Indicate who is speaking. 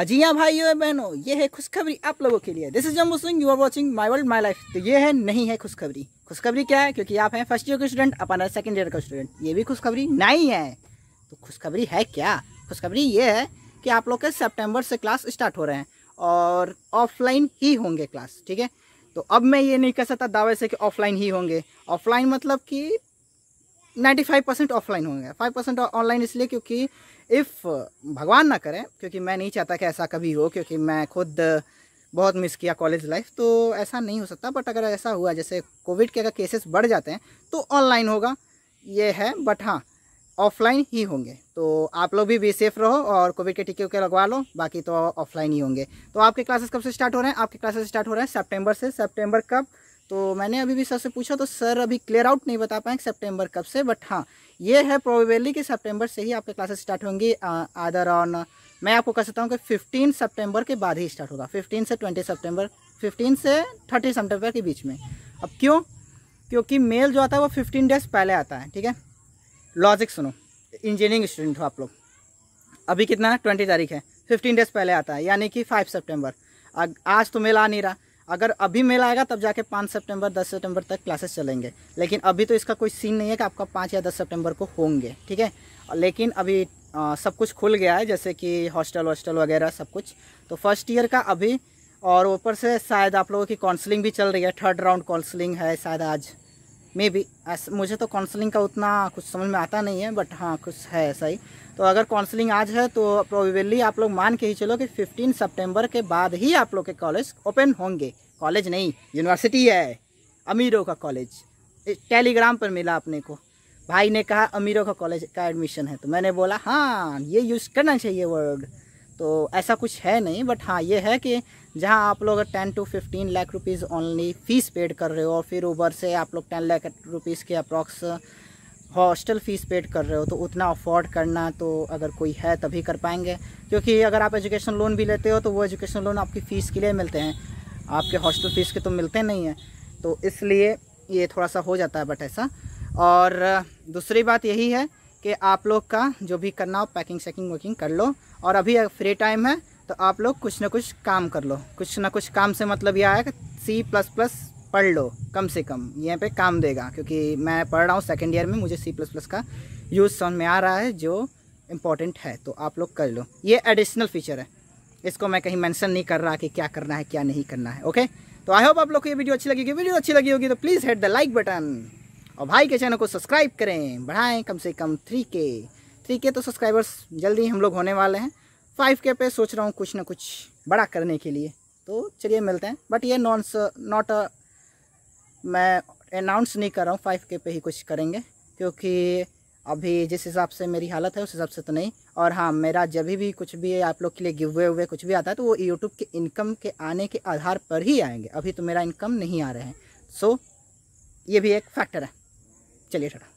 Speaker 1: अजिया भाइयों बहनों ये है खुशखबरी आप लोगों के लिए this is Jambu Singh you are watching my world my life तो ये है नहीं है खुशखबरी खुशखबरी क्या है क्योंकि आप हैं फर्स्ट ईयर के स्टूडेंट अपन है सेकेंड ईयर का स्टूडेंट ये भी खुशखबरी नहीं है तो खुशखबरी है क्या खुशखबरी ये है कि आप लोग के सेप्टेम्बर से क्लास स्टार्ट हो रहे हैं और ऑफलाइन ही होंगे क्लास ठीक है तो अब मैं ये नहीं कह सकता दावे से कि ऑफलाइन ही होंगे ऑफलाइन मतलब कि नाइन्टी फाइव परसेंट ऑफलाइन होंगे फाइव परसेंट ऑनलाइन इसलिए क्योंकि इफ़ uh, भगवान ना करें क्योंकि मैं नहीं चाहता कि ऐसा कभी हो क्योंकि मैं खुद uh, बहुत मिस किया कॉलेज लाइफ तो ऐसा नहीं हो सकता बट अगर ऐसा हुआ जैसे कोविड के अगर केसेस बढ़ जाते हैं तो ऑनलाइन होगा ये है बट हाँ ऑफलाइन ही होंगे तो आप लोग भी बी सेफ रहो और कोविड के टीके वे लगवा लो बाकी तो ऑफलाइन ही होंगे तो आपके क्लासेस कब से स्टार्ट हो रहे हैं आपके क्लासेस स्टार्ट हो रहे हैं सेप्टेम्बर से सेप्टेम्बर कब तो मैंने अभी भी सर से पूछा तो सर अभी क्लियर आउट नहीं बता पाएंगे सितंबर कब से बट हाँ ये है प्रोबेबली कि सितंबर से ही आपके क्लासेस स्टार्ट होंगी आदर ऑन मैं आपको कह सकता हूँ कि फिफ्टीन सितंबर के बाद ही स्टार्ट होगा फिफ्टीन से ट्वेंटी सितंबर फिफ्टीन से 30 सितंबर के बीच में अब क्यों क्योंकि मेल जो आता है वो फिफ्टीन डेज पहले आता है ठीक है लॉजिक सुनो इंजीनियरिंग स्टूडेंट हो आप लोग अभी कितना है ट्वेंटी तारीख है फिफ्टीन डेज पहले आता है यानी कि फाइव सेप्टेम्बर आज तो मेल आ नहीं रहा अगर अभी मेल आएगा तब जाके पाँच सितंबर दस सितंबर तक क्लासेस चलेंगे लेकिन अभी तो इसका कोई सीन नहीं है कि आपका पाँच या दस सितंबर को होंगे ठीक है लेकिन अभी आ, सब कुछ खुल गया है जैसे कि हॉस्टल वॉस्टल वगैरह सब कुछ तो फर्स्ट ईयर का अभी और ऊपर से शायद आप लोगों की काउंसलिंग भी चल रही है थर्ड राउंड काउंसलिंग है शायद आज मे भी मुझे तो काउंसलिंग का उतना कुछ समझ में आता नहीं है बट हाँ कुछ है ऐसा ही तो अगर काउंसलिंग आज है तो प्रोबेबली आप लोग मान के ही चलो कि 15 सितंबर के बाद ही आप लोग के कॉलेज ओपन होंगे कॉलेज नहीं यूनिवर्सिटी है अमीरों का कॉलेज टेलीग्राम पर मिला अपने को भाई ने कहा अमीरों का कॉलेज का एडमिशन है तो मैंने बोला हाँ ये यूज़ करना चाहिए वर्ड तो ऐसा कुछ है नहीं बट हाँ ये है कि जहाँ आप लोग ten to fifteen lakh rupees only fees paid कर रहे हो और फिर ऊबर से आप लोग टेन लाख रुपीज़ के अप्रॉक्स हॉस्टल फ़ीस पेड कर रहे हो तो उतना अफोर्ड करना तो अगर कोई है तभी कर पाएंगे क्योंकि अगर आप एजुकेशन लोन भी लेते हो तो वो एजुकेशन लोन आपकी फ़ीस के लिए मिलते हैं आपके हॉस्टल फ़ीस के तो मिलते नहीं हैं तो इसलिए ये थोड़ा सा हो जाता है बट ऐसा और दूसरी बात यही है कि आप लोग का जो भी करना हो पैकिंग शैकिंग वैकिंग कर लो और अभी फ्री टाइम है तो आप लोग कुछ ना कुछ काम कर लो कुछ ना कुछ काम से मतलब यह आया कि सी प्लस प्लस पढ़ लो कम से कम यहाँ पे काम देगा क्योंकि मैं पढ़ रहा हूँ सेकेंड ईयर में मुझे सी प्लस प्लस का यूज़ समझ में आ रहा है जो इम्पोर्टेंट है तो आप लोग कर लो ये एडिशनल फीचर है इसको मैं कहीं मेंशन नहीं कर रहा कि क्या करना है क्या नहीं करना है ओके तो आई होप आप लोग को ये वीडियो अच्छी लगी होगी वीडियो अच्छी लगी होगी तो please hit the like button और भाई के चैनल को सब्सक्राइब करें बढ़ाएं कम से कम थ्री के थ्री के तो सब्सक्राइबर्स जल्दी हम लोग होने वाले हैं फाइव के पे सोच रहा हूँ कुछ ना कुछ बड़ा करने के लिए तो चलिए मिलते हैं बट ये नॉन नॉट मैं अनाउंस नहीं कर रहा हूँ फाइव के पे ही कुछ करेंगे क्योंकि अभी जिस हिसाब से मेरी हालत है उस हिसाब से तो नहीं और हाँ मेरा जब भी कुछ भी आप लोग के लिए गिव हुए कुछ भी आता है तो वो यूट्यूब के इनकम के आने के आधार पर ही आएंगे अभी तो मेरा इनकम नहीं आ रहे हैं सो so, ये भी एक फैक्टर है 是了。